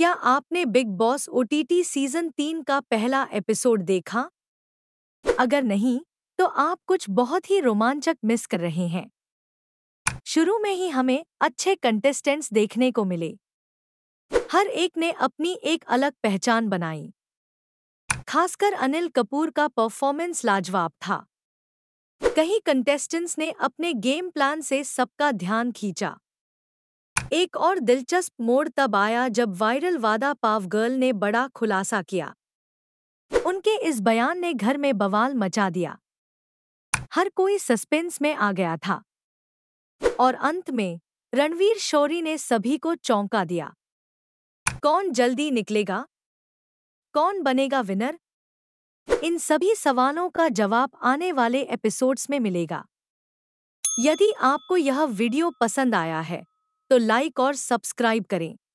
क्या आपने big boss ओ season तीन का पहला एपिसोड देखा अगर नहीं तो आप कुछ बहुत ही रोमांचक मिस कर रहे हैं शुरू में ही हमें अच्छे कंटेस्टेंट्स देखने को मिले हर एक ने अपनी एक अलग पहचान बनाई खासकर अनिल कपूर का परफॉर्मेंस लाजवाब था कहीं कंटेस्टेंट्स ने अपने गेम प्लान से सबका ध्यान खींचा एक और दिलचस्प मोड़ तब आया जब वायरल वादा पाव गर्ल ने बड़ा खुलासा किया उनके इस बयान ने घर में बवाल मचा दिया हर कोई सस्पेंस में आ गया था और अंत में रणवीर शौरी ने सभी को चौंका दिया कौन जल्दी निकलेगा कौन बनेगा विनर इन सभी सवालों का जवाब आने वाले एपिसोड्स में मिलेगा यदि आपको यह वीडियो पसंद आया है तो लाइक और सब्सक्राइब करें